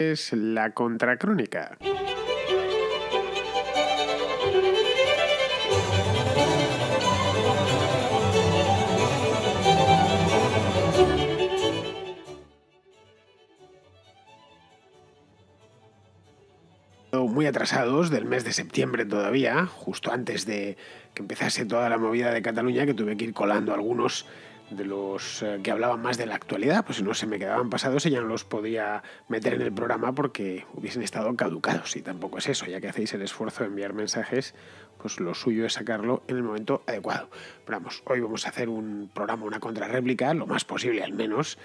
es la contracrónica. muy atrasados del mes de septiembre todavía, justo antes de que empezase toda la movida de Cataluña, que tuve que ir colando algunos de los eh, que hablaban más de la actualidad, pues no se me quedaban pasados y ya no los podía meter en el programa porque hubiesen estado caducados y tampoco es eso, ya que hacéis el esfuerzo de enviar mensajes, pues lo suyo es sacarlo en el momento adecuado. Pero vamos, hoy vamos a hacer un programa, una contrarréplica, lo más posible al menos,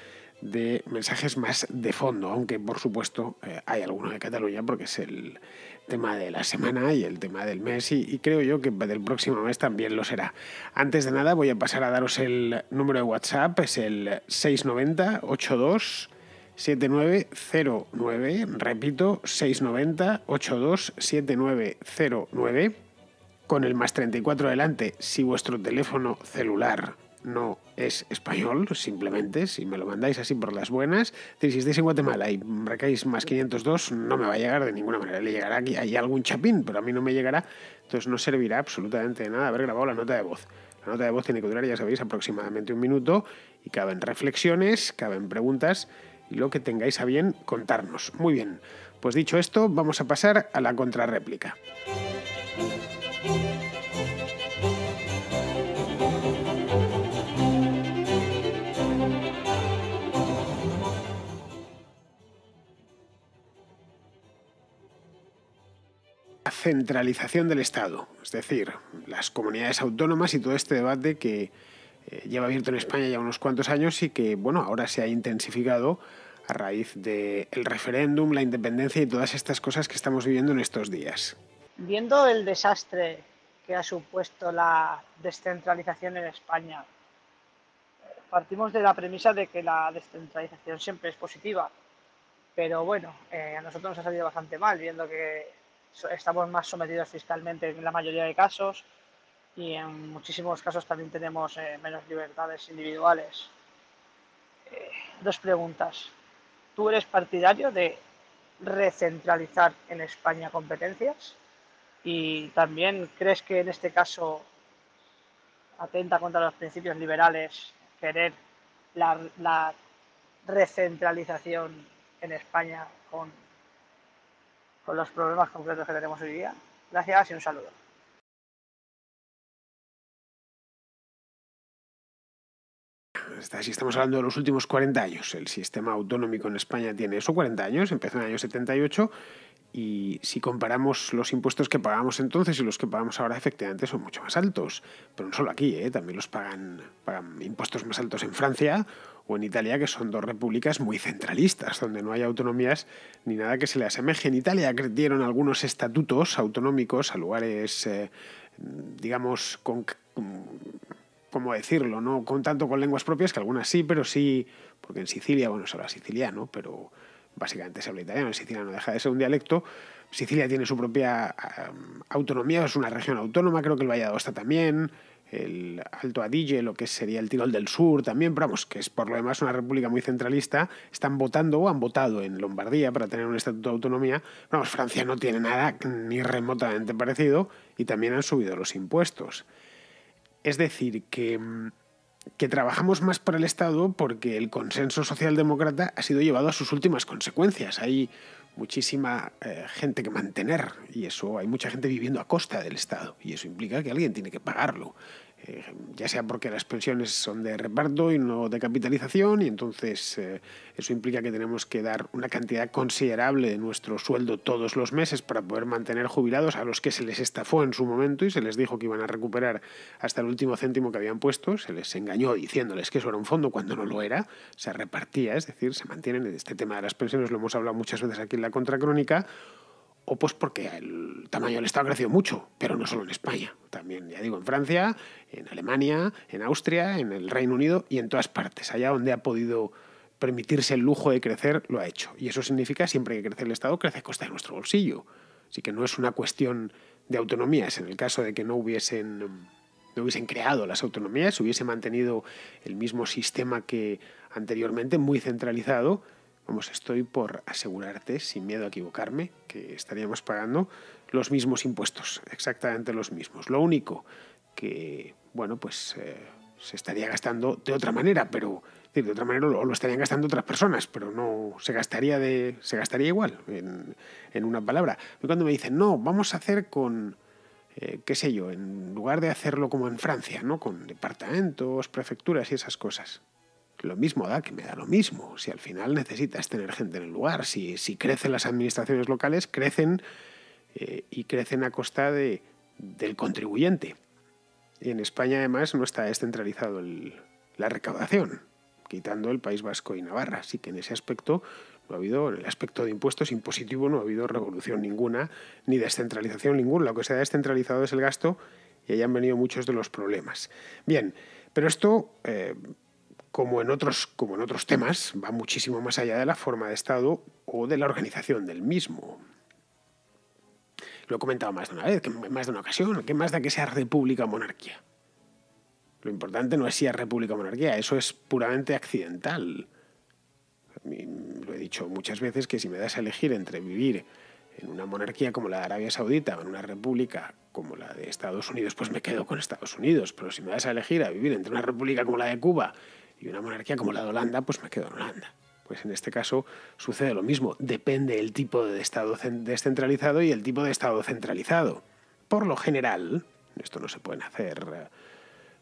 de mensajes más de fondo, aunque por supuesto eh, hay algunos de Cataluña porque es el tema de la semana y el tema del mes y, creo yo que del próximo mes también lo será. Antes de nada voy a pasar a daros el número de WhatsApp, es el 690 82 7909, repito, 690 82 7909 con el más 34 adelante si vuestro teléfono celular no es español, simplemente, si me lo mandáis así por las buenas. Si estáis en Guatemala y marcáis más 502, no me va a llegar de ninguna manera. Le llegará aquí, hay algún chapín, pero a mí no me llegará. Entonces no servirá absolutamente nada haber grabado la nota de voz. La nota de voz tiene que durar, ya sabéis, aproximadamente un minuto y caben reflexiones, caben preguntas y lo que tengáis a bien contarnos. Muy bien, pues dicho esto, vamos a pasar a la contrarréplica. centralización del Estado, es decir, las comunidades autónomas y todo este debate que eh, lleva abierto en España ya unos cuantos años y que, bueno, ahora se ha intensificado a raíz del referéndum, la independencia y todas estas cosas que estamos viviendo en estos días. Viendo el desastre que ha supuesto la descentralización en España, partimos de la premisa de que la descentralización siempre es positiva, pero bueno, eh, a nosotros nos ha salido bastante mal, viendo que estamos más sometidos fiscalmente en la mayoría de casos y en muchísimos casos también tenemos eh, menos libertades individuales. Eh, dos preguntas. ¿Tú eres partidario de recentralizar en España competencias? Y también crees que en este caso atenta contra los principios liberales querer la, la recentralización en España con con los problemas concretos que tenemos hoy día. Gracias y un saludo. Si estamos hablando de los últimos 40 años, el sistema autonómico en España tiene eso, 40 años, empezó en el año 78 y si comparamos los impuestos que pagábamos entonces y los que pagamos ahora, efectivamente son mucho más altos. Pero no solo aquí, ¿eh? también los pagan, pagan impuestos más altos en Francia o en Italia, que son dos repúblicas muy centralistas, donde no hay autonomías ni nada que se le asemeje. En Italia dieron algunos estatutos autonómicos a lugares, eh, digamos, con, ¿cómo decirlo? No con tanto con lenguas propias, que algunas sí, pero sí, porque en Sicilia, bueno, se habla siciliano, pero básicamente se habla italiano, en Sicilia no deja de ser un dialecto. Sicilia tiene su propia autonomía, es una región autónoma, creo que el Valladolid está también, el Alto Adige, lo que sería el Tirol del Sur también, pero vamos, que es por lo demás una república muy centralista, están votando o han votado en Lombardía para tener un estatuto de autonomía. vamos, Francia no tiene nada ni remotamente parecido y también han subido los impuestos. Es decir, que mm, que trabajamos más para el Estado porque el consenso socialdemócrata ha sido llevado a sus últimas consecuencias. Hay muchísima eh, gente que mantener y eso hay mucha gente viviendo a costa del Estado y eso implica que alguien tiene que pagarlo. Eh, ya sea porque las pensiones son de reparto y no de capitalización, y entonces eh, eso implica que tenemos que dar una cantidad considerable de nuestro sueldo todos los meses para poder mantener jubilados a los que se les estafó en su momento y se les dijo que iban a recuperar hasta el último céntimo que habían puesto, se les engañó diciéndoles que eso era un fondo cuando no lo era, se repartía, es decir, se mantienen, este tema de las pensiones lo hemos hablado muchas veces aquí en la contracrónica, o pues porque el tamaño del Estado ha crecido mucho, pero no solo en España, también, ya digo, en Francia, en Alemania, en Austria, en el Reino Unido y en todas partes. Allá donde ha podido permitirse el lujo de crecer, lo ha hecho. Y eso significa siempre que crece el Estado, crece a costa de nuestro bolsillo. Así que no es una cuestión de autonomías. En el caso de que no hubiesen, no hubiesen creado las autonomías, hubiese mantenido el mismo sistema que anteriormente, muy centralizado, Vamos, estoy por asegurarte, sin miedo a equivocarme, que estaríamos pagando los mismos impuestos, exactamente los mismos. Lo único que, bueno, pues eh, se estaría gastando de otra manera, pero de otra manera lo, estarían gastando otras personas, pero no se gastaría de se gastaría igual en, una palabra. Y cuando me dicen no, vamos a hacer con eh, qué sé yo, en lugar de hacerlo como en Francia, no, con departamentos, prefecturas y esas cosas lo mismo da, que me da lo mismo. Si al final necesitas tener gente en el lugar, si, crecen las administraciones locales, crecen eh, y crecen a costa de, del contribuyente. Y en España además no está descentralizado el, la recaudación, quitando el País Vasco y Navarra. Así que en ese aspecto no ha habido, en el aspecto de impuestos impositivo no ha habido revolución ninguna, ni descentralización ninguna. Lo que se ha descentralizado es el gasto y ahí han venido muchos de los problemas. Bien, pero esto... Eh, como en, otros, como en otros temas, va muchísimo más allá de la forma de Estado o de la organización del mismo. Lo he comentado más de una vez, más de una ocasión, que más da que sea república o monarquía. Lo importante no es si es república o monarquía, eso es puramente accidental. lo he dicho muchas veces que si me das a elegir entre vivir en una monarquía como la de Arabia Saudita o en una república como la de Estados Unidos, pues me quedo con Estados Unidos. Pero si me das a elegir a vivir entre una república como la de Cuba y una monarquía como la de Holanda, pues me quedo en Holanda. Pues en este caso sucede lo mismo, depende el tipo de Estado descentralizado y el tipo de Estado centralizado. Por lo general, esto no se puede hacer,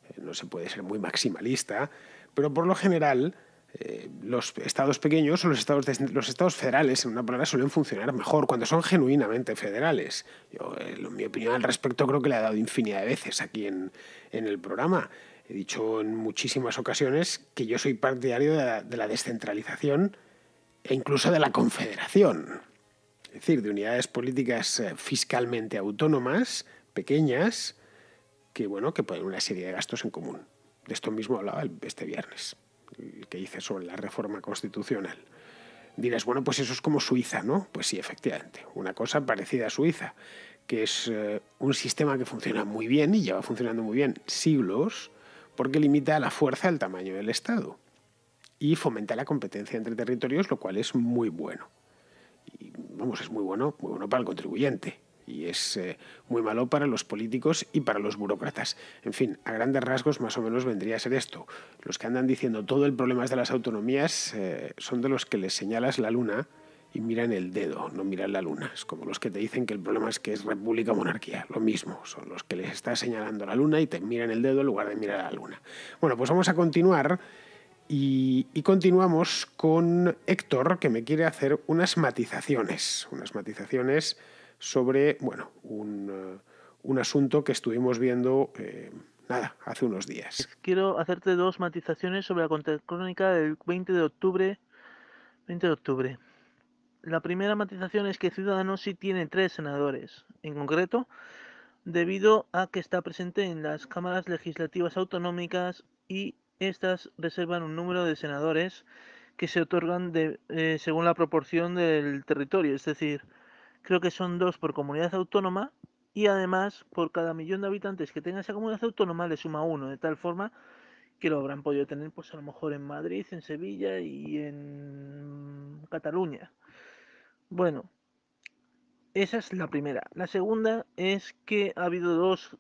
eh, no se puede ser muy maximalista, pero por lo general eh, los estados pequeños o los estados, los estados federales, en una palabra, suelen funcionar mejor cuando son genuinamente federales. Eh, mi opinión al respecto creo que le he dado infinidad de veces aquí en, en el programa. He dicho en muchísimas ocasiones que yo soy partidario de la, descentralización e incluso de la confederación. Es decir, de unidades políticas eh, fiscalmente autónomas, pequeñas, que bueno, que ponen una serie de gastos en común. De esto mismo hablaba este viernes, que hice sobre la reforma constitucional. Dirás, bueno, pues eso es como Suiza, ¿no? Pues sí, efectivamente, una cosa parecida a Suiza, que es eh, un sistema que funciona muy bien y lleva funcionando muy bien siglos, porque limita la fuerza al tamaño del Estado y fomenta la competencia entre territorios, lo cual es muy bueno. Y, vamos, es muy bueno, bueno para el contribuyente y es eh, muy malo para los políticos y para los burócratas. En fin, a grandes rasgos más o menos vendría a ser esto. Los que andan diciendo todo el problema es de las autonomías eh, son de los que les señalas la luna y miran el dedo, no miran la luna. Es como los que te dicen que el problema es que es república o monarquía. Lo mismo, son los que les está señalando la luna y te miran el dedo en lugar de mirar la luna. Bueno, pues vamos a continuar y, continuamos con Héctor que me quiere hacer unas matizaciones, unas matizaciones sobre, bueno, un, eh, asunto que estuvimos viendo... Eh, nada, hace unos días. Quiero hacerte dos matizaciones sobre la crónica del 20 de octubre. 20 de octubre. La primera matización es que Ciudadanos sí tiene tres senadores, en concreto, debido a que está presente en las cámaras legislativas autonómicas y estas reservan un número de senadores que se otorgan de, eh, según la proporción del territorio, es decir, creo que son dos por comunidad autónoma y además por cada millón de habitantes que tenga esa comunidad autónoma le suma uno, de tal forma que lo habrán podido tener pues a lo mejor en Madrid, en Sevilla y en Cataluña. Bueno, esa es la primera. La segunda es que ha habido dos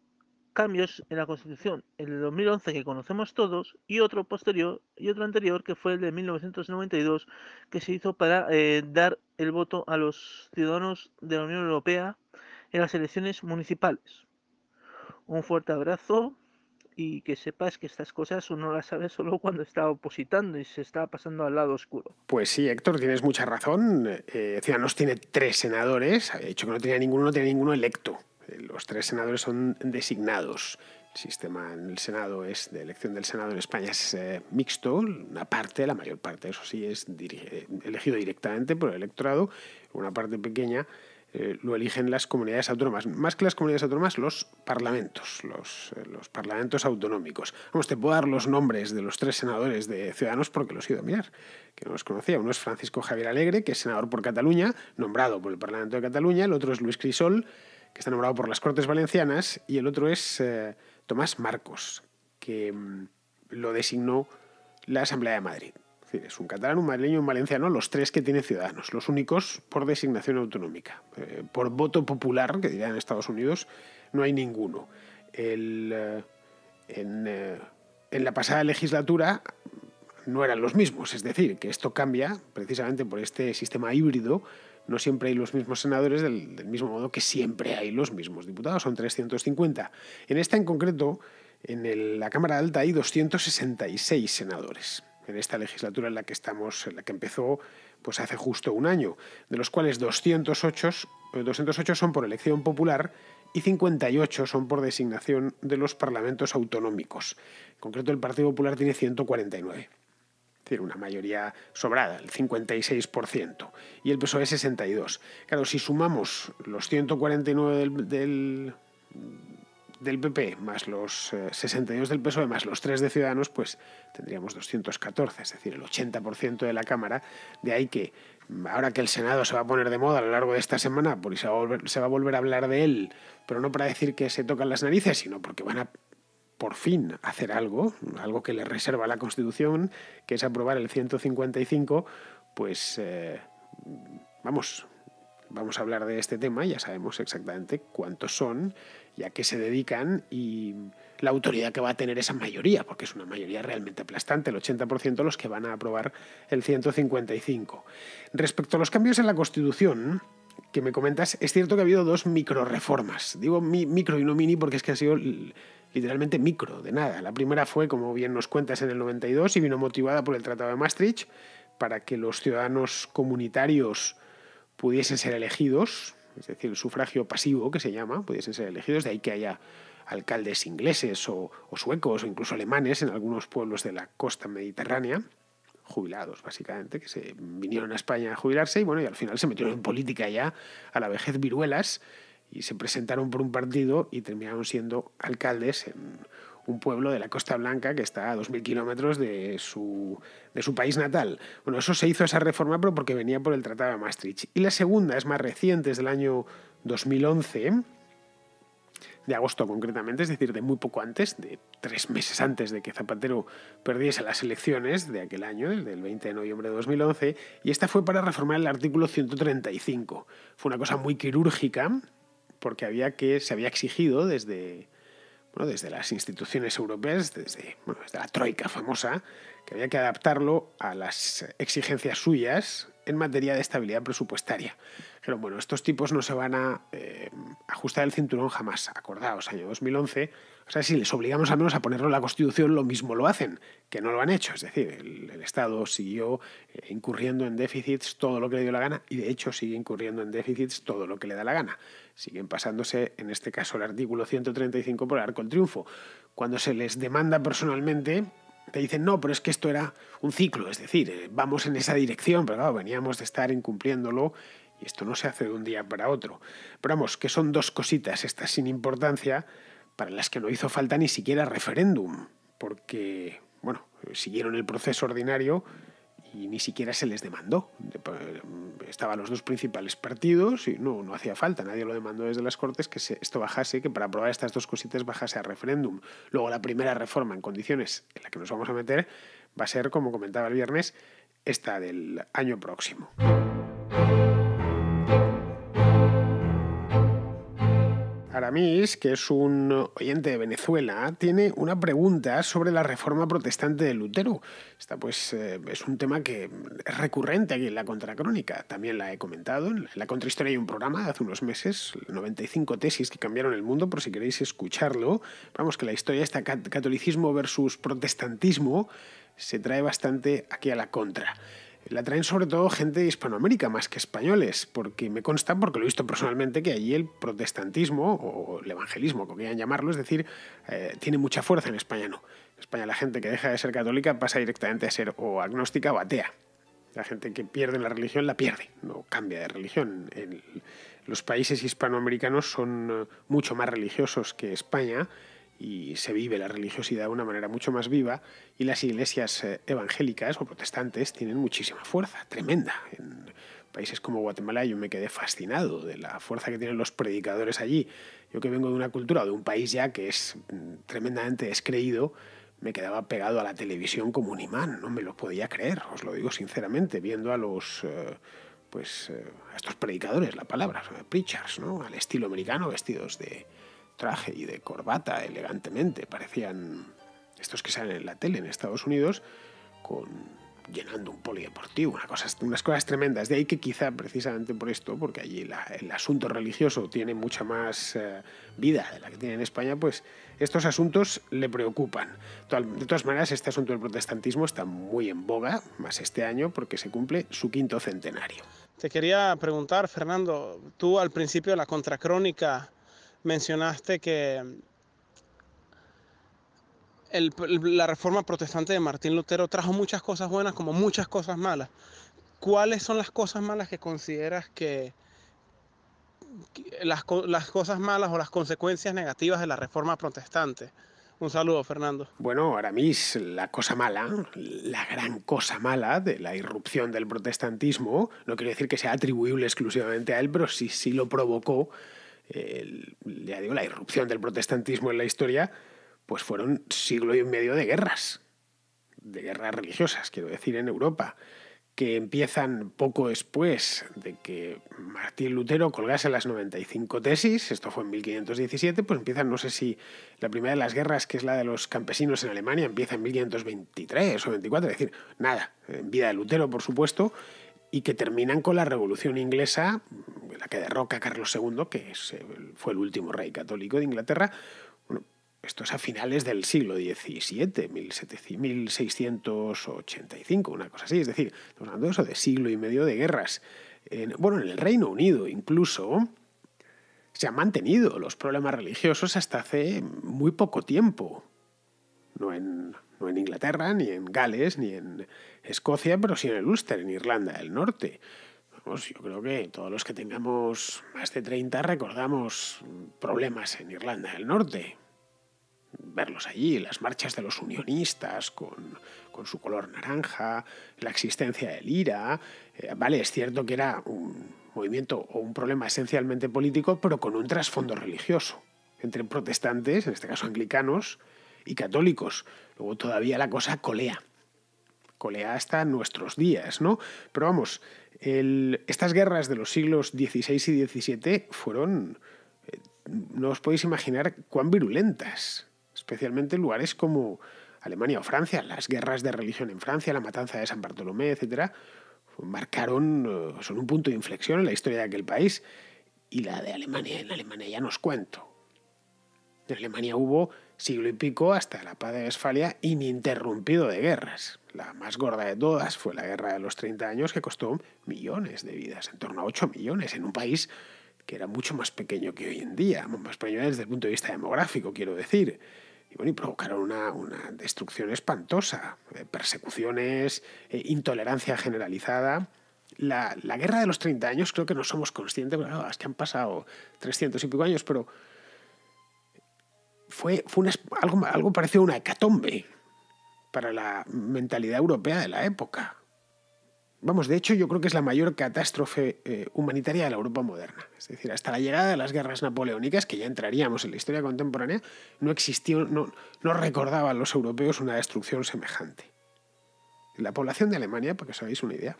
cambios en la Constitución, el de 2011 que conocemos todos y otro posterior y otro anterior que fue el de 1992 que se hizo para eh, dar el voto a los ciudadanos de la Unión Europea en las elecciones municipales. Un fuerte abrazo y que sepas que estas cosas uno las sabe solo cuando está opositando y se está pasando al lado oscuro. Pues sí, Héctor, tienes mucha razón. Eh, eh Ciudadanos tiene tres senadores, ha dicho que no tenía ninguno, no tenía ninguno electo. Eh, los tres senadores son designados. El sistema en el Senado es de elección del Senado en España es eh, mixto, una parte, la mayor parte, eso sí, es elegido directamente por el electorado, una parte pequeña eh, lo eligen las comunidades autónomas. Más que las comunidades autónomas, los parlamentos, eh, los, parlamentos autonómicos. Vamos, te puedo dar los nombres de los tres senadores de Ciudadanos porque los he ido a mirar, que no los conocía. Uno es Francisco Javier Alegre, que es senador por Cataluña, nombrado por el Parlamento de Cataluña. El otro es Luis Crisol, que está nombrado por las Cortes Valencianas. Y el otro es eh, Tomás Marcos, que mm, lo designó la Asamblea de Madrid es un catalán, un madrileño un valenciano, los tres que tienen ciudadanos, los únicos por designación autonómica. Eh, por voto popular, que dirían en Estados Unidos, no hay ninguno. Eh, eh, en, la pasada legislatura no eran los mismos, es decir, que esto cambia precisamente por este sistema híbrido no siempre hay los mismos senadores, del, mismo modo que siempre hay los mismos diputados, son 350. En esta en concreto, en la Cámara Alta hay 266 senadores en esta legislatura en la que estamos, en la que empezó pues hace justo un año, de los cuales 208, 208 eh, son por elección popular y 58 son por designación de los parlamentos autonómicos. En concreto, el Partido Popular tiene 149 es decir, una mayoría sobrada, el 56%, y el PSOE 62%. Claro, si sumamos los 149 del, del, del PP más los 62 eh, del PSOE más los 3 de Ciudadanos, pues tendríamos 214, es decir, el 80% de la Cámara. De ahí que ahora que el Senado se va a poner de moda a lo largo de esta semana, pues se va a volver, a, hablar de él, pero no para decir que se tocan las narices, sino porque van a por fin hacer algo, algo que le reserva la Constitución, que es aprobar el 155, pues eh, vamos, vamos a hablar de este tema, ya sabemos exactamente cuántos son y a se dedican y la autoridad que va a tener esa mayoría, porque es una mayoría realmente aplastante, el 80% los que van a aprobar el 155. Respecto a los cambios en la Constitución, que me comentas, es cierto que ha habido dos reformas. Digo micro y no mini porque es que ha sido literalmente micro, de nada. La primera fue, como bien nos cuentas, en el 92 y vino motivada por el Tratado de Maastricht para que los ciudadanos comunitarios pudiesen ser elegidos es decir, el sufragio pasivo que se llama, pudiesen ser elegidos, de ahí que haya alcaldes ingleses o, suecos o incluso alemanes en algunos pueblos de la costa mediterránea jubilados, básicamente, que se vinieron a España a jubilarse y bueno, y al final se metieron en política ya a la vejez viruelas y se presentaron por un partido y terminaron siendo alcaldes en un pueblo de la Costa Blanca que está a 2.000 kilómetros de su, de su país natal. Bueno, eso se hizo esa reforma, pero porque venía por el Tratado de Maastricht. Y la segunda es más reciente, es del año 2011, de agosto concretamente, es decir, de muy poco antes, de tres meses antes de que Zapatero perdiese las elecciones de aquel año, del 20 de noviembre de 2011, y esta fue para reformar el artículo 135. Fue una cosa muy quirúrgica, porque había que, se había exigido desde desde las instituciones europeas, desde, desde la troika famosa, que había que adaptarlo a las exigencias suyas en materia de estabilidad presupuestaria. Pero bueno, estos tipos no se van a eh, ajustar el cinturón jamás. Acordaos, año 2011. O sea, si les obligamos al menos a ponerlo en la Constitución, lo mismo lo hacen, que no lo han hecho. Es decir, el, Estado siguió eh, incurriendo en déficits todo lo que le dio la gana y de hecho sigue incurriendo en déficits todo lo que le da la gana. Siguen pasándose, en este caso, el artículo 135 por el arco del triunfo. Cuando se les demanda personalmente, te dicen, no, pero es que esto era un ciclo, es decir, eh, vamos en esa dirección, pero veníamos de estar incumpliéndolo esto no se hace de un día para otro. Pero vamos, que son dos cositas estas sin importancia para las que no hizo falta ni siquiera referéndum, porque, bueno, siguieron el proceso ordinario y ni siquiera se les demandó. Estaban los dos principales partidos y no, no hacía falta, nadie lo demandó desde las Cortes que esto bajase, que para aprobar estas dos cositas bajase a referéndum. Luego la primera reforma en condiciones en la que nos vamos a meter va a ser, como comentaba el viernes, esta del año próximo. Aramis, que es un oyente de Venezuela, tiene una pregunta sobre la reforma protestante de Lutero. Esta pues eh, es un tema que es recurrente aquí en la Contracrónica. También la he comentado. En la Contrahistoria hay un programa de hace unos meses, 95 tesis que cambiaron el mundo, por si queréis escucharlo. Vamos, que la historia está catolicismo versus protestantismo se trae bastante aquí a la contra la traen sobre todo gente de Hispanoamérica más que españoles, porque me consta, porque lo he visto personalmente, que allí el protestantismo o el evangelismo, como quieran llamarlo, es decir, eh, tiene mucha fuerza en España, no. En España la gente que deja de ser católica pasa directamente a ser o agnóstica o atea. La gente que pierde la religión la pierde, no cambia de religión. los países hispanoamericanos son eh, mucho más religiosos que España y se vive la religiosidad de una manera mucho más viva y las iglesias eh, evangélicas o protestantes tienen muchísima fuerza, tremenda. En países como Guatemala yo me quedé fascinado de la fuerza que tienen los predicadores allí. Yo que vengo de una cultura, de un país ya que es mm, tremendamente descreído, me quedaba pegado a la televisión como un imán, no me lo podía creer, os lo digo sinceramente, viendo a los... Eh, pues eh, a estos predicadores, la palabra, preachers, ¿no? Al estilo americano, vestidos de, traje y de corbata elegantemente. Parecían estos que salen en la tele en Estados Unidos con llenando un polideportivo, unas cosas tremendas. De ahí que quizá precisamente por esto, porque allí el asunto religioso tiene mucha más eh, vida de la que tiene en España, pues estos asuntos le preocupan. De todas maneras, este asunto del protestantismo está muy en boga, más este año, porque se cumple su quinto centenario. Te quería preguntar, Fernando, tú al principio de la contracrónica mencionaste que la reforma protestante de Martín Lutero trajo muchas cosas buenas como muchas cosas malas. ¿Cuáles son las cosas malas que consideras que, las, cosas malas o las consecuencias negativas de la reforma protestante? Un saludo, Fernando. Bueno, Aramis, la cosa mala, la gran cosa mala de la irrupción del protestantismo, no quiero decir que sea atribuible exclusivamente a él, pero sí, sí lo provocó ya digo, la irrupción del protestantismo en la historia, pues fueron siglo y medio de guerras, de guerras religiosas, quiero decir, en Europa, que empiezan poco después de que Martín Lutero colgase las 95 tesis, esto fue en 1517, pues empiezan, no sé si la primera de las guerras, que es la de los campesinos en Alemania, empieza en 1523 o 24, es decir, nada, en vida de Lutero, por supuesto, y que terminan con la Revolución Inglesa, la que derroca a Carlos II, que eh, fue el último rey católico de Inglaterra. esto es a finales del siglo XVII, 1685, una cosa así. Es decir, estamos hablando de eso, de siglo y medio de guerras. En, bueno, en el Reino Unido incluso se han mantenido los problemas religiosos hasta hace muy poco tiempo. No en no en Inglaterra, ni en Gales, ni en Escocia, pero sí en el Ulster, en Irlanda del Norte. yo creo que todos los que tengamos más de 30 recordamos problemas en Irlanda del Norte. Verlos allí, las marchas de los unionistas con, su color naranja, la existencia del IRA. Eh, vale, es cierto que era un movimiento o un problema esencialmente político, pero con un trasfondo religioso entre protestantes, en este caso anglicanos, y católicos. Luego todavía la cosa colea. Colea hasta nuestros días, ¿no? Pero vamos, estas guerras de los siglos XVI y XVII fueron, eh, no os podéis imaginar cuán virulentas, especialmente en lugares como Alemania o Francia, las guerras de religión en Francia, la matanza de San Bartolomé, etcétera, marcaron, eh, son un punto de inflexión en la historia de aquel país y la de Alemania. En Alemania ya nos cuento. En Alemania hubo siglo y pico hasta la paz de Westfalia ininterrumpido de guerras. La más gorda de todas fue la guerra de los 30 años que costó millones de vidas, en torno a 8 millones, en un país que era mucho más pequeño que hoy en día, más pequeño desde el punto de vista demográfico, quiero decir. Y bueno, y provocaron una, destrucción espantosa, eh, persecuciones, eh, intolerancia generalizada. La, guerra de los 30 años creo que no somos conscientes, bueno, que han pasado trescientos y pico años, pero fue, fue algo, algo parecido a una hecatombe para la mentalidad europea de la época. Vamos, de hecho yo creo que es la mayor catástrofe eh, humanitaria de la Europa moderna. Es decir, hasta la llegada de las guerras napoleónicas, que ya entraríamos en la historia contemporánea, no existió, no, no recordaban los europeos una destrucción semejante. La población de Alemania, porque que os hagáis una idea,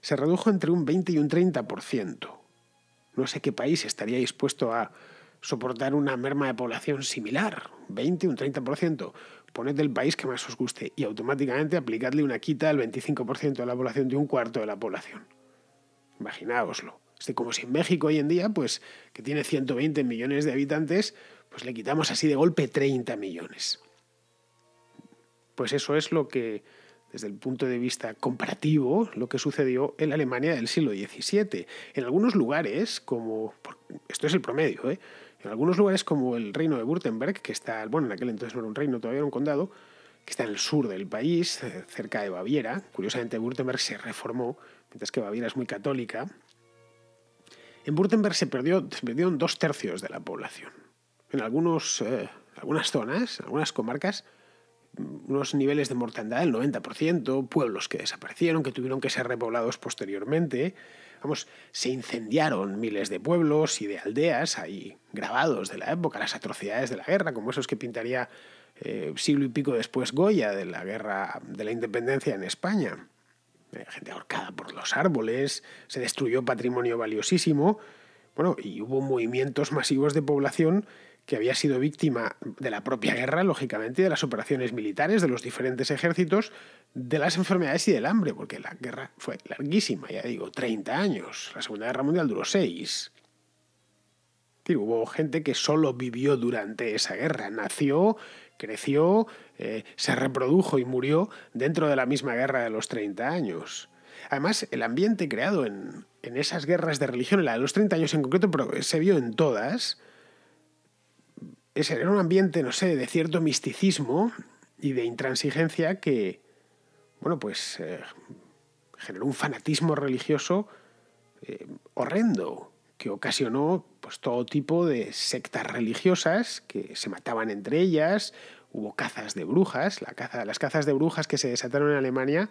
se redujo entre un 20 y un 30%. No sé qué país estaría dispuesto a soportar una merma de población similar, 20, un 30%. Poned el país que más os guste y automáticamente aplicadle una quita al 25% de la población de un cuarto de la población. Imaginaoslo. Es como si en México hoy en día, pues que tiene 120 millones de habitantes, pues le quitamos así de golpe 30 millones. Pues eso es lo que, desde el punto de vista comparativo, lo que sucedió en la Alemania del siglo XVII. En algunos lugares, como esto es el promedio, ¿eh? En algunos lugares como el reino de Württemberg, que está, bueno, en aquel entonces no era un reino, todavía era un condado, que está en el sur del país, eh, cerca de Baviera. Curiosamente, Württemberg se reformó, mientras que Baviera es muy católica. En Württemberg se, perdió, se perdieron dos tercios de la población. En algunos, eh, algunas zonas, algunas comarcas, unos niveles de mortandad del 90%, pueblos que desaparecieron, que tuvieron que ser repoblados posteriormente. Vamos, se incendiaron miles de pueblos y de aldeas, hay grabados de la época, las atrocidades de la guerra, como esos que pintaría eh, siglo y pico después Goya de la guerra de la independencia en España. Eh, gente ahorcada por los árboles, se destruyó patrimonio valiosísimo, bueno, y hubo movimientos masivos de población que había sido víctima de la propia guerra, lógicamente, de las operaciones militares de los diferentes ejércitos, de las enfermedades y del hambre, porque la guerra fue larguísima, ya digo, 30 años. La Segunda Guerra Mundial duró 6. Hubo gente que solo vivió durante esa guerra, nació, creció, eh, se reprodujo y murió dentro de la misma guerra de los 30 años. Además, el ambiente creado en, esas guerras de religión, en la de los 30 años en concreto, pero se vio en todas, era un ambiente, no sé, de cierto misticismo y de intransigencia que, bueno, pues eh, generó un fanatismo religioso eh, horrendo que ocasionó pues, todo tipo de sectas religiosas que se mataban entre ellas, hubo cazas de brujas, la caza, las cazas de brujas que se desataron en Alemania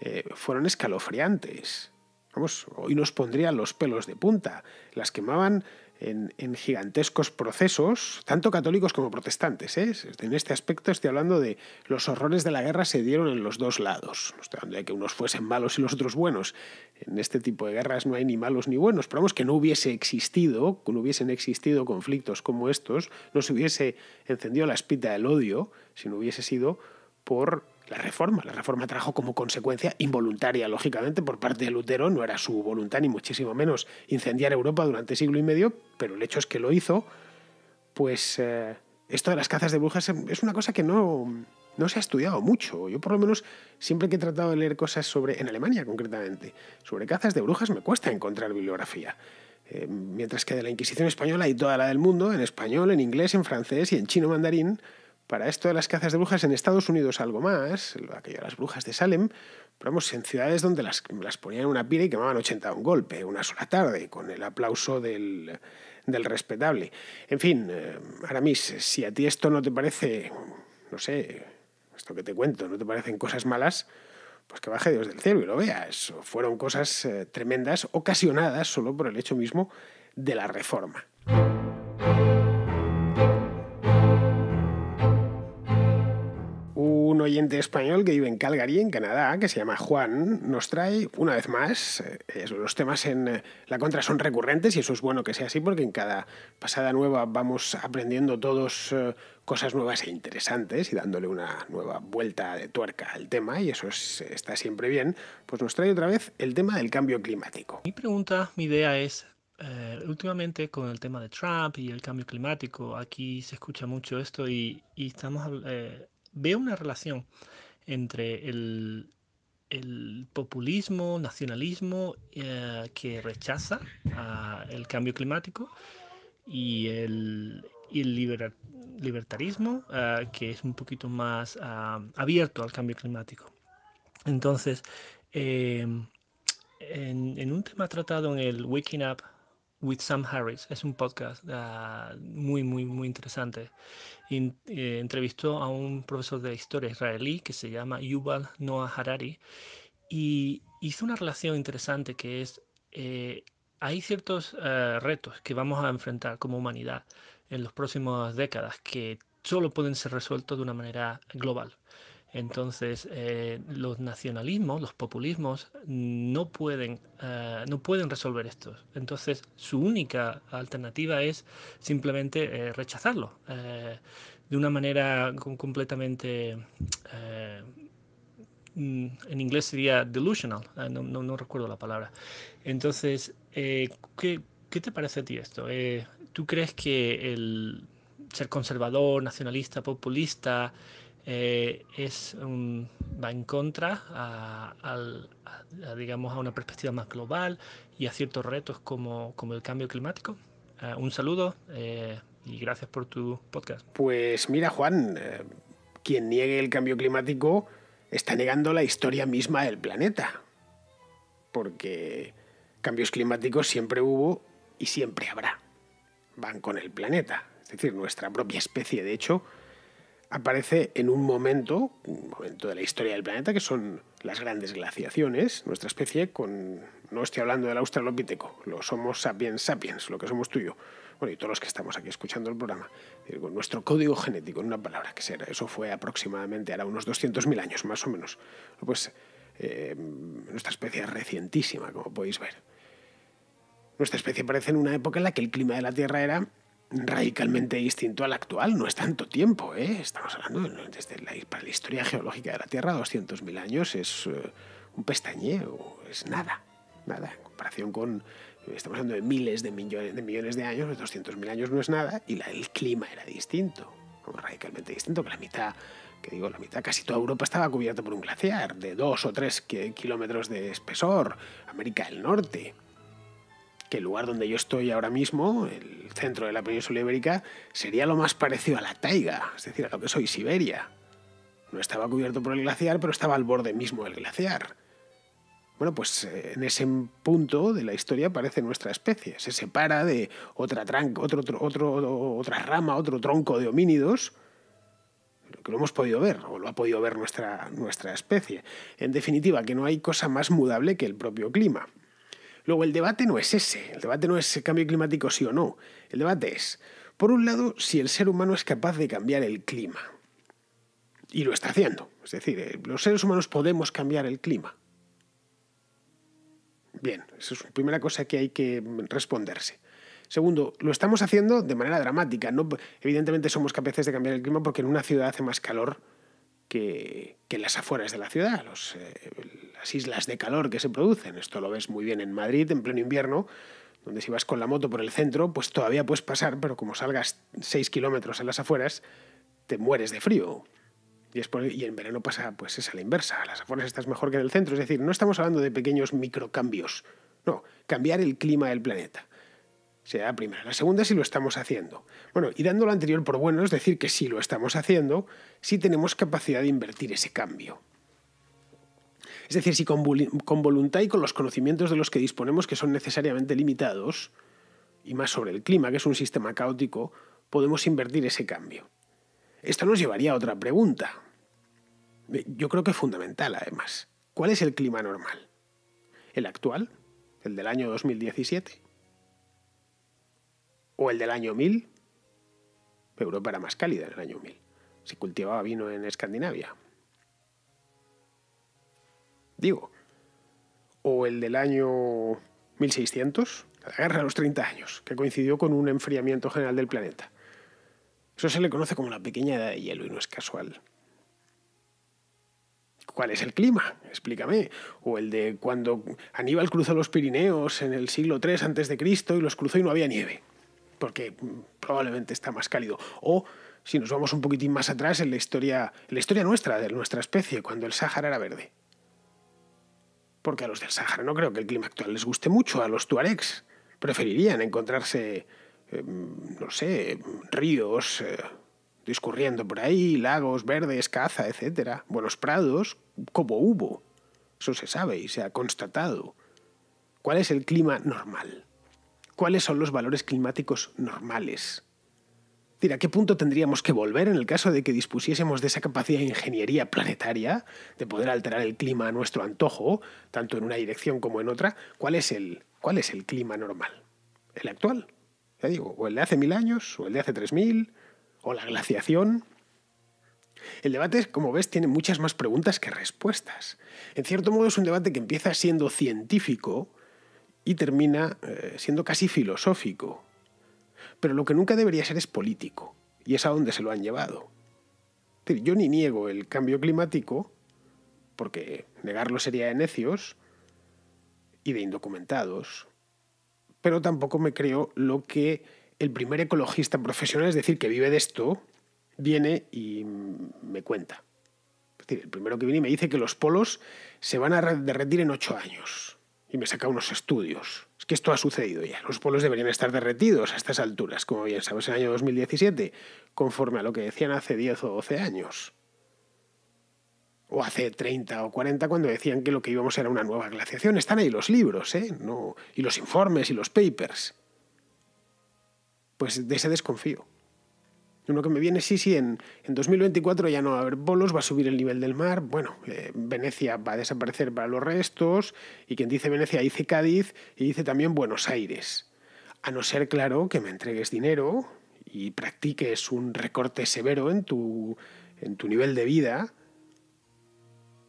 eh, fueron escalofriantes. Vamos, hoy nos pondrían los pelos de punta, las quemaban en, gigantescos procesos, tanto católicos como protestantes. ¿eh? En este aspecto estoy hablando de los horrores de la guerra se dieron en los dos lados. No estoy hablando de que unos fuesen malos y los otros buenos. En este tipo de guerras no hay ni malos ni buenos, pero que no hubiese existido, que no hubiesen existido conflictos como estos, no se hubiese encendido la espita del odio si no hubiese sido por la reforma. La reforma trajo como consecuencia involuntaria, lógicamente, por parte de Lutero, no era su voluntad ni muchísimo menos incendiar Europa durante siglo y medio, pero el hecho es que lo hizo, pues eh, esto de las cazas de brujas em, es una cosa que no, se ha estudiado mucho. Yo por lo menos siempre que he tratado de leer cosas sobre, en Alemania concretamente, sobre cazas de brujas me cuesta encontrar bibliografía. Eh, mientras que de la Inquisición española y toda la del mundo, en español, en inglés, en francés y en chino mandarín, para esto de las cazas de brujas en Estados Unidos algo más, aquello de las brujas de Salem, pero vamos, en ciudades donde las, ponían en una pira y quemaban 80 a un golpe, una sola tarde, con el aplauso del, del respetable. En fin, eh, Aramis, si a ti esto no te parece, no sé, esto que te cuento, no te parecen cosas malas, pues que baje Dios del cielo y lo veas. Fueron cosas eh, tremendas, ocasionadas solo por el hecho mismo de la reforma. oyente español que vive en Calgary, en Canadá, que se llama Juan, nos trae una vez más eh, los temas en eh, la contra son recurrentes y eso es bueno que sea así porque en cada pasada nueva vamos aprendiendo todos eh, cosas nuevas e interesantes y dándole una nueva vuelta de tuerca al tema y eso está siempre bien, pues nos trae otra vez el tema del cambio climático. Mi pregunta, mi idea es, últimamente con el tema de Trump y el cambio climático, aquí se escucha mucho esto y, estamos veo una relación entre el, populismo, nacionalismo eh, que rechaza el cambio climático y el, libertarismo eh, que es un poquito más ah, abierto al cambio climático. Entonces, eh, en, un tema tratado en el Waking Up with Sam Harris. Es un podcast ah, muy, muy, muy interesante. Eh, entrevistó a un profesor de historia israelí que se llama Yuval Noah Harari y hizo una relación interesante que es, eh, hay ciertos ah, retos que vamos a enfrentar como humanidad en las próximas décadas que solo pueden ser resueltos de una manera global. Entonces, eh, los nacionalismos, los populismos, no pueden, eh, no pueden resolver esto. Entonces, su única alternativa es simplemente eh, rechazarlo de una manera completamente en inglés sería delusional, no, no, recuerdo la palabra. Entonces, ¿qué, te parece a ti esto? ¿Tú crees que el ser conservador, nacionalista, populista eh, es, va en contra a, digamos, a una perspectiva más global y a ciertos retos como, como el cambio climático. Eh, un saludo eh, y gracias por tu podcast. Pues mira, Juan, quien niegue el cambio climático está negando la historia misma del planeta. Porque cambios climáticos siempre hubo y siempre habrá. Van con el planeta. Es decir, nuestra propia especie, de hecho, aparece en un momento, un momento de la historia del planeta, que son las grandes glaciaciones, nuestra especie con, no estoy hablando del australopiteco, lo somos sapiens sapiens, lo que somos tuyo, bueno, y todos los que estamos aquí escuchando el programa, con nuestro código genético, en una palabra que será, eso fue aproximadamente, ahora unos 200.000 años más o menos, pues eh, nuestra especie es recientísima, como podéis ver. Nuestra especie aparece en una época en la que el clima de la Tierra era radicalmente distinto al actual. No es tanto tiempo, ¿eh? estamos hablando desde la, historia geológica de la Tierra, 200.000 años es eh, un pestañeo, es nada, nada, en comparación con... Estamos hablando de miles de millones de, millones de años, 200.000 pues años no es nada, y el clima era distinto, radicalmente distinto, que la mitad que digo, la mitad, casi toda Europa estaba cubierta por un glaciar de dos o tres kilómetros de espesor, América del Norte, que el lugar donde yo estoy ahora mismo, el centro de la península ibérica, sería lo más parecido a la taiga, es decir, a lo que soy Siberia. No estaba cubierto por el glaciar, pero estaba al borde mismo del glaciar. Bueno, pues eh, en ese punto de la historia aparece nuestra especie. Se separa de otra, rama, otro tronco de homínidos, que lo hemos podido ver, o lo ha podido ver nuestra, nuestra especie. En definitiva, que no hay cosa más mudable que el propio clima. Luego, el debate no es ese, el debate no es el cambio climático sí o no, el debate es, por un lado, si el ser humano es capaz de cambiar el clima. Y lo está haciendo. Es decir, eh, los seres humanos podemos cambiar el clima. Bien, esa es la primera cosa que hay que responderse. Segundo, lo estamos haciendo de manera dramática. No, evidentemente somos capaces de cambiar el clima porque en una ciudad hace más calor que, en las afueras de la ciudad. Eh, las islas de calor que se producen. Esto lo ves muy bien en Madrid, en pleno invierno, donde si vas con la moto por el centro, pues todavía puedes pasar, pero como salgas 6 kilómetros en las afueras, te mueres de frío. Y, es y, en verano pasa, pues es a la inversa. A las afueras estás mejor que en el centro. Es decir, no estamos hablando de pequeños microcambios. No, cambiar el clima del planeta. sea la primera. La segunda, si lo estamos haciendo. Bueno, y dando lo anterior por bueno, es decir, que si lo estamos haciendo, sí tenemos capacidad de invertir ese cambio. Es decir, si con, voluntad y con los conocimientos de los que disponemos, que son necesariamente limitados, y más sobre el clima, que es un sistema caótico, podemos invertir ese cambio. Esto nos llevaría a otra pregunta. Eh, yo creo que es fundamental, además. ¿Cuál es el clima normal? ¿El actual? ¿El del año 2017? ¿O el del año 1000? Europa era más cálida en el año 1000. Se cultivaba vino en Escandinavia, digo. O el del año 1600, la guerra de los 30 años, que coincidió con un enfriamiento general del planeta. Eso se le conoce como la pequeña edad de hielo y no es casual. ¿Cuál es el clima? Explícame. O el de cuando Aníbal cruzó los Pirineos en el siglo III a.C. y los cruzó y no había nieve, porque mm, probablemente está más cálido. O si nos vamos un poquitín más atrás en la historia, en la historia nuestra, de nuestra especie, cuando el Sáhara era verde porque a los del Sahara no creo que el clima actual les guste mucho, a los tuaregs preferirían encontrarse, em, no sé, ríos eh, discurriendo por ahí, lagos verdes, caza, etc. Buenos prados, como hubo. Eso se sabe y se ha constatado. ¿Cuál es el clima normal? ¿Cuáles son los valores climáticos normales? ¿a qué punto tendríamos que volver en el caso de que dispusiésemos de esa capacidad de ingeniería planetaria, de poder alterar el clima a nuestro antojo, tanto en una dirección como en otra? ¿Cuál es el, cuál es el clima normal? ¿El actual? digo, o el de hace mil años, o el de hace tres mil, o la glaciación. El debate, como ves, tiene muchas más preguntas que respuestas. En cierto modo es un debate que empieza siendo científico y termina eh, siendo casi filosófico. Pero lo que nunca debería ser es político, y es a donde se lo han llevado. Yo ni niego el cambio climático, porque negarlo sería de necios y de indocumentados, pero tampoco me creo lo que el primer ecologista profesional, es decir, que vive de esto, viene y me cuenta. el primero que viene y me dice que los polos se van a derretir en ocho años y me saca unos estudios que esto ha sucedido ya. Los polos deberían estar derretidos a estas alturas, como bien sabes, en el año 2017, conforme a lo que decían hace 10 o 12 años. O hace 30 o 40 cuando decían que lo que íbamos era una nueva glaciación. Están ahí los libros, ¿eh? y los informes y los papers. Pues de ese desconfío. Uno que me viene, sí, sí, en, 2024 ya no va a haber bolos, va a subir el nivel del mar. Bueno, eh, Venecia va a desaparecer para los restos. Y quien dice Venecia dice Cádiz y dice también Buenos Aires. A no ser, claro, que me entregues dinero y practiques un recorte severo en tu, en tu nivel de vida.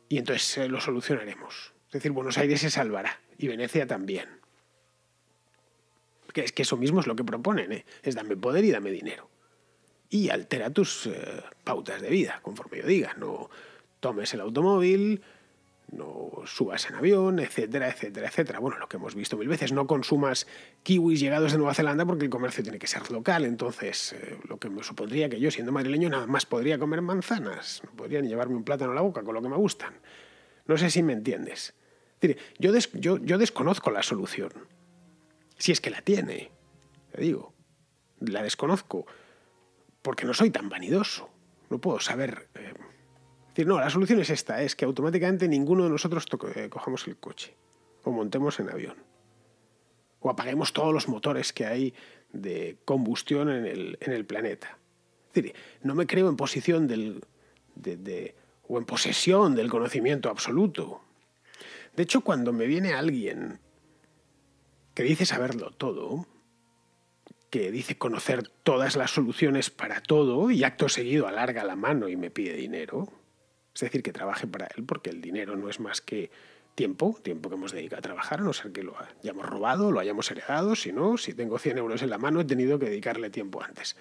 Y entonces eh, lo solucionaremos. Es decir, Buenos Aires se salvará y Venecia también. Que es que eso mismo es lo que proponen, ¿eh? es dame poder y dame dinero y altera tus eh, pautas de vida, conforme yo diga. No tomes el automóvil, no subas en avión, etcétera, etcétera, etcétera. Bueno, lo que hemos visto mil veces, no consumas kiwis llegados de Nueva Zelanda porque el comercio tiene que ser local, entonces eh, lo que me supondría que yo siendo madrileño nada más podría comer manzanas, no podría ni llevarme un plátano a la boca con lo que me gustan. No sé si me entiendes. Decir, yo, yo, yo desconozco la solución, si es que la tiene, te digo, la desconozco porque no soy tan vanidoso. No puedo saber. Eh, decir, no, la solución es esta: es que automáticamente ninguno de nosotros eh, cojamos el coche, o montemos en avión, o apaguemos todos los motores que hay de combustión en el, planeta. Es decir, no me creo en posición del. o en posesión del conocimiento absoluto. De hecho, cuando me viene alguien que dice saberlo todo, que dice conocer todas las soluciones para todo y acto seguido alarga la mano y me pide dinero. Es decir, que trabaje para él porque el dinero no es más que tiempo, tiempo que hemos dedicado a trabajar, a no ser que lo hayamos robado, lo hayamos heredado, si no, si tengo 100 euros en la mano he tenido que dedicarle tiempo antes.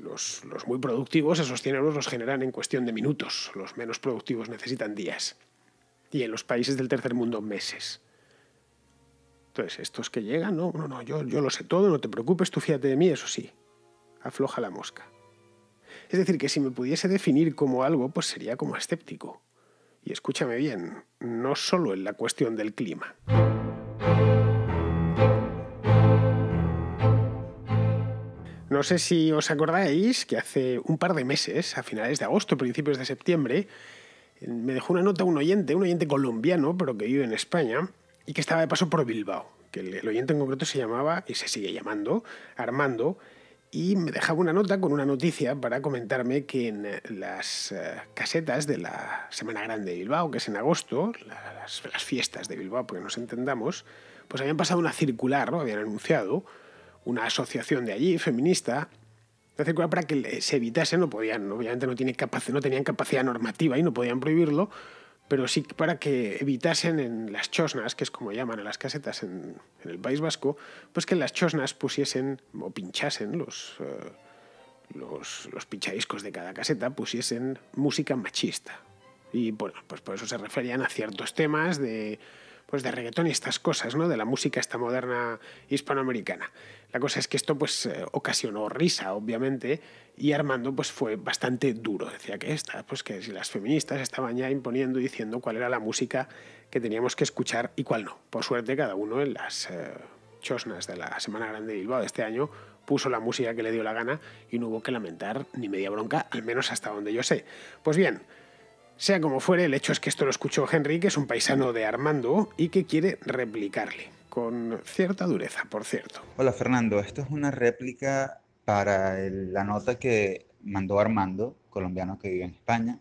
Los, los muy productivos esos 100 euros los generan en cuestión de minutos, los menos productivos necesitan días y en los países del tercer mundo meses. Entonces, estos que llegan, no, no, no, yo, yo lo sé todo, no te preocupes, tú fíjate de mí, eso sí, afloja la mosca. Es decir, que si me pudiese definir como algo, pues sería como escéptico. Y escúchame bien, no solo en la cuestión del clima. No sé si os acordáis que hace un par de meses, a finales de agosto, principios de septiembre, me dejó una nota un oyente, un oyente colombiano, pero que vive en España, y que estaba de paso por Bilbao, que el, oyente en concreto se llamaba y se sigue llamando Armando, y me dejaba una nota con una noticia para comentarme que en eh, las eh, casetas de la Semana Grande de Bilbao, que es en agosto, las, fiestas de Bilbao, porque nos entendamos, pues habían pasado una circular, ¿no? habían anunciado una asociación de allí, feminista, una circular para que se evitase, no podían, obviamente no, no tenían capacidad normativa y no podían prohibirlo, pero sí para que evitasen en las chosnas, que es como llaman a las casetas en, el País Vasco, pues que en las chosnas pusiesen o pinchasen los, eh, los, los, pinchadiscos de cada caseta, pusiesen música machista. Y bueno, pues por eso se referían a ciertos temas de pues de reggaetón y estas cosas, ¿no? De la música esta moderna hispanoamericana. La cosa es que esto pues eh, ocasionó risa, obviamente, y Armando pues fue bastante duro. Decía que pues que las feministas estaban ya imponiendo y diciendo cuál era la música que teníamos que escuchar y cuál no. Por suerte cada uno en las eh, chosnas de la Semana Grande de Bilbao de este año puso la música que le dio la gana y no hubo que lamentar ni media bronca, al menos hasta donde yo sé. Pues bien, sea como fuere, el hecho es que esto lo escuchó Henry, que es un paisano de Armando y que quiere replicarle, con cierta dureza, por cierto. Hola Fernando, esto es una réplica para la nota que mandó Armando, colombiano que vive en España.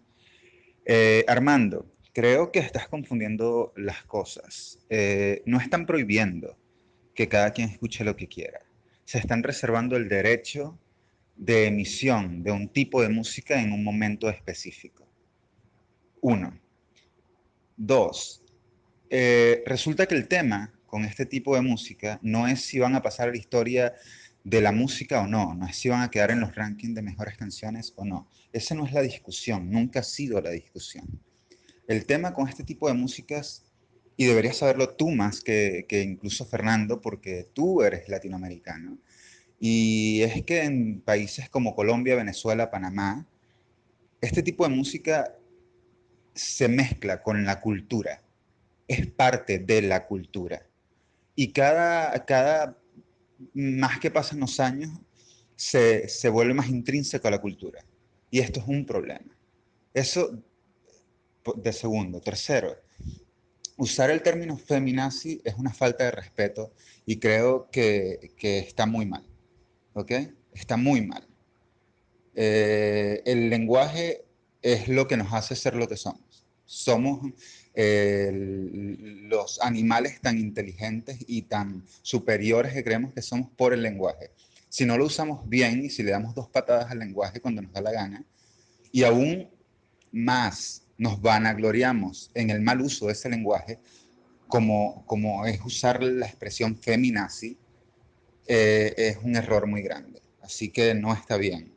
Eh, Armando, creo que estás confundiendo las cosas. Eh, no están prohibiendo que cada quien escuche lo que quiera. Se están reservando el derecho de emisión de un tipo de música en un momento específico. Uno. Dos. Eh, resulta que el tema con este tipo de música no es si van a pasar a la historia de la música o no, no es si van a quedar en los rankings de mejores canciones o no. Esa no es la discusión, nunca ha sido la discusión. El tema con este tipo de músicas, y deberías saberlo tú más que, que incluso Fernando, porque tú eres latinoamericano, y es que en países como Colombia, Venezuela, Panamá, este tipo de música se mezcla con la cultura, es parte de la cultura. Y cada, cada más que pasan los años, se, vuelve más intrínseco a la cultura. Y esto es un problema. Eso de segundo. Tercero, usar el término feminazi es una falta de respeto y creo que, está muy mal. ¿Ok? Está muy mal. Eh, el lenguaje es lo que nos hace ser lo que somos somos eh, los animales tan inteligentes y tan superiores que creemos que somos por el lenguaje. Si no lo usamos bien y si le damos dos patadas al lenguaje cuando nos da la gana, y aún más nos vanagloriamos en el mal uso de ese lenguaje, como, es usar la expresión feminazi, eh, es un error muy grande. Así que no está bien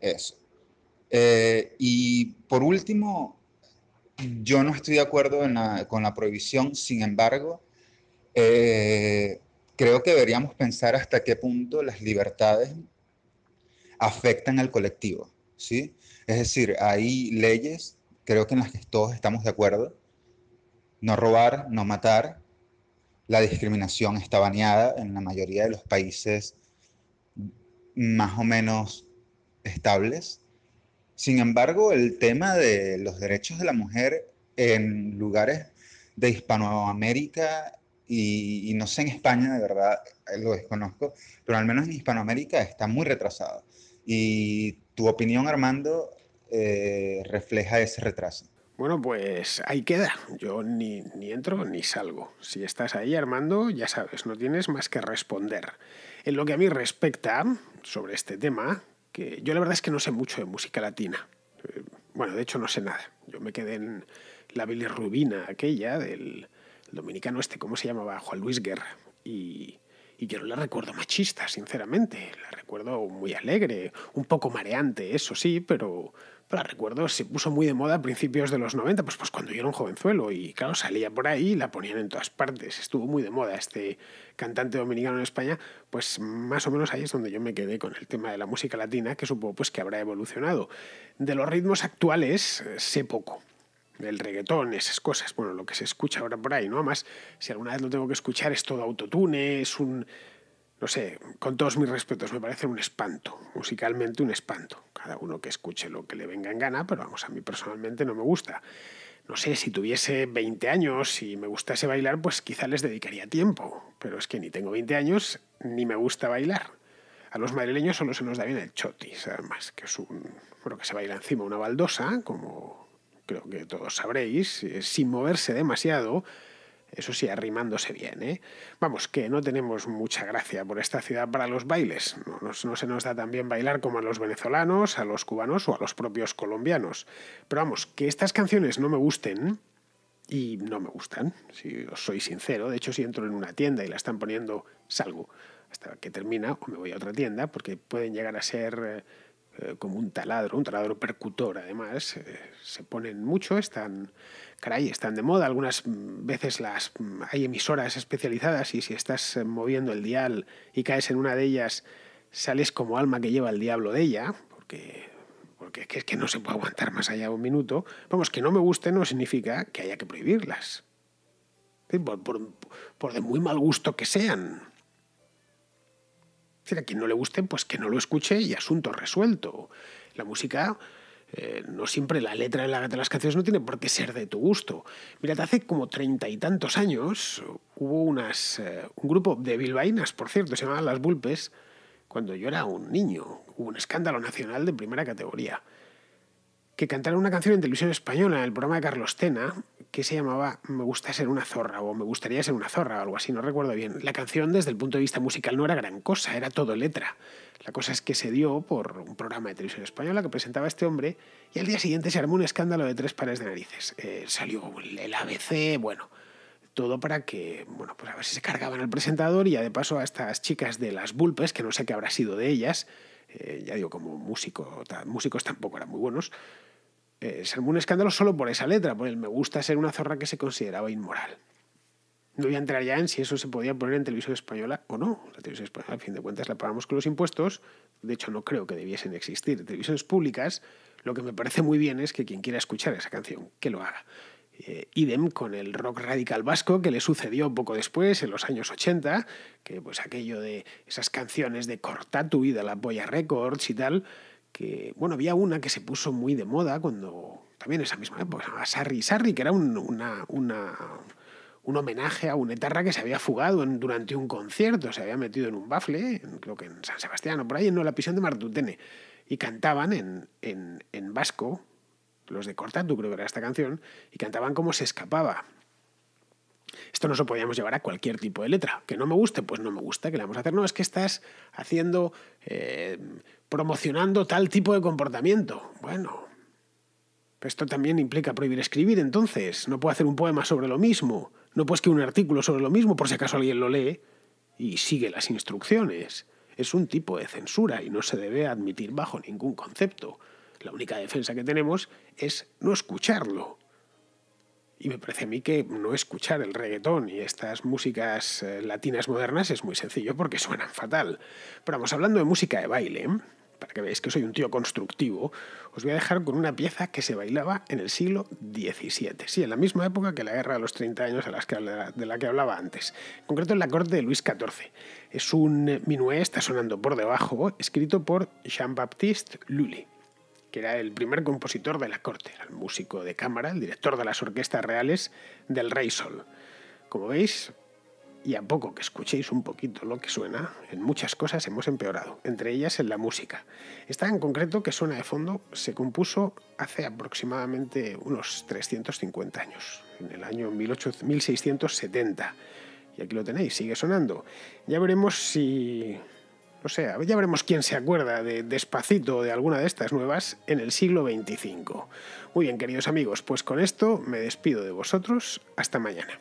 eso. Eh, y por último, yo no estoy de acuerdo con la prohibición, sin embargo, eh, creo que deberíamos pensar hasta qué punto las libertades afectan al colectivo, ¿sí? Es decir, hay leyes, creo que en las que todos estamos de acuerdo, no robar, no matar, la discriminación está baneada en la mayoría de los países más o menos estables, sin embargo, el tema de los derechos de la mujer en lugares de Hispanoamérica y, no sé en España, de verdad eh, lo desconozco, pero al menos en Hispanoamérica está muy retrasado. Y tu opinión, Armando, eh, refleja ese retraso. Bueno, pues ahí queda. Yo ni, ni entro ni salgo. Si estás ahí, Armando, ya sabes, no tienes más que responder. En lo que a mí respecta sobre este tema, yo la verdad es que no sé mucho de música latina. Eh, bueno, de hecho no sé nada. Yo me quedé en la bilirrubina aquella del dominicano este, ¿cómo se llamaba? Juan Luis Guerra. Y, y yo no la recuerdo machista, sinceramente. La recuerdo muy alegre, un poco mareante, eso sí, pero, la recuerdo, se puso muy de moda a principios de los 90, pues, pues cuando yo era un jovenzuelo. Y claro, salía por ahí y la ponían en todas partes. Estuvo muy de moda este cantante dominicano en España. Pues más o menos ahí es donde yo me quedé con el tema de la música latina, que supongo pues, que habrá evolucionado. De los ritmos actuales eh, sé poco, el reggaetón, esas cosas, bueno, lo que se escucha ahora por ahí, ¿no? Además, si alguna vez lo tengo que escuchar es todo autotune, es un, no sé, con todos mis respetos, me parece un espanto, musicalmente un espanto. Cada uno que escuche lo que le venga en gana, pero vamos, a mí personalmente no me gusta. No sé, si tuviese 20 años y me gustase bailar, pues quizá les dedicaría tiempo, pero es que ni tengo 20 años ni me gusta bailar. A los madrileños solo se nos da bien el chotis, además, que es un, bueno, que se baila encima una baldosa, como creo que todos sabréis, eh, sin moverse demasiado, eso sí, arrimándose bien, ¿eh? Vamos, que no tenemos mucha gracia por esta ciudad para los bailes. No, no, se nos da tan bien bailar como a los venezolanos, a los cubanos o a los propios colombianos. Pero vamos, que estas canciones no me gusten, y no me gustan, si os soy sincero. De hecho, si entro en una tienda y la están poniendo, salgo hasta que termina o me voy a otra tienda, porque pueden llegar a ser eh, eh, como un taladro, un taladro percutor además, eh, se ponen mucho, están, caray, están de moda, algunas mm, veces las, mm, hay emisoras especializadas y si estás eh, moviendo el dial y caes en una de ellas, sales como alma que lleva el diablo de ella, porque porque es que, no se puede aguantar más allá de un minuto. Vamos, que no me guste no significa que haya que prohibirlas. por de muy mal gusto que sean a quien no le guste, pues que no lo escuche y asunto resuelto. La música, eh, no siempre la letra de, las canciones no tiene por qué ser de tu gusto. te hace como treinta y tantos años hubo eh, un grupo de bilbaínas, por cierto, se llamaban Las Bulpes, cuando yo era un niño. Hubo un escándalo nacional de primera categoría que cantaron una canción en televisión española, en el programa de Carlos Tena, que se llamaba Me gusta ser una zorra o Me gustaría ser una zorra o algo así, no recuerdo bien. La canción desde el punto de vista musical no era gran cosa, era todo letra. La cosa es que se dio por un programa de televisión española que presentaba este hombre y al día siguiente se armó un escándalo de tres pares de narices. Eh, salió el ABC, bueno, todo para que, bueno, pues a ver si se cargaban al presentador y ya de paso a estas chicas de las Bulpes, que no sé qué habrá sido de ellas, eh, ya digo, como músico, músicos tampoco eran muy buenos, es eh, algún escándalo solo por esa letra, por el me gusta ser una zorra que se consideraba inmoral. No voy a entrar ya en si eso se podía poner en televisión española o no. La televisión española, al fin de cuentas, la pagamos con los impuestos. De hecho, no creo que debiesen existir televisiones públicas. Lo que me parece muy bien es que quien quiera escuchar esa canción, que lo haga. Eh, idem con el rock radical vasco que le sucedió poco después, en los años 80, que pues aquello de esas canciones de corta tu vida, la Polla Records y tal, que, bueno, había una que se puso muy de moda cuando, también esa misma época, a Sarri Sarri, que era un, una, una, un homenaje a un etarra que se había fugado durante un concierto, se había metido en un bafle, creo que en San Sebastián o por ahí, en la pisión de Martutene, y cantaban en, vasco, los de Cortatu creo que era esta canción, y cantaban cómo se escapaba. Esto no lo podíamos llevar a cualquier tipo de letra. Que no me guste, pues no me gusta, que le vamos a hacer. No, es que estás haciendo eh, promocionando tal tipo de comportamiento. Bueno, esto también implica prohibir escribir, entonces. No puedo hacer un poema sobre lo mismo. No puedo escribir un artículo sobre lo mismo por si acaso alguien lo lee y sigue las instrucciones. Es un tipo de censura y no se debe admitir bajo ningún concepto. La única defensa que tenemos es no escucharlo. Y me parece a mí que no escuchar el reggaetón y estas músicas eh, latinas modernas es muy sencillo porque suenan fatal. Pero vamos, hablando de música de baile, ¿eh? para que veáis que soy un tío constructivo, os voy a dejar con una pieza que se bailaba en el siglo XVII, sí, en la misma época que la guerra de los 30 años a de la que hablaba antes, en concreto en la corte de Luis XIV. Es un minué, está sonando por debajo, escrito por Jean-Baptiste Lully que era el primer compositor de la corte, era el músico de cámara, el director de las orquestas reales del Rey Sol. Como veis, y a poco que escuchéis un poquito lo que suena, en muchas cosas hemos empeorado, entre ellas en la música. Esta en concreto que suena de fondo se compuso hace aproximadamente unos 350 años, en el año 1670. Y aquí lo tenéis, sigue sonando. Ya veremos si... no sea, ya veremos quién se acuerda de Despacito de alguna de estas nuevas en el siglo XXV. Muy bien, queridos amigos, pues con esto me despido de vosotros. Hasta mañana.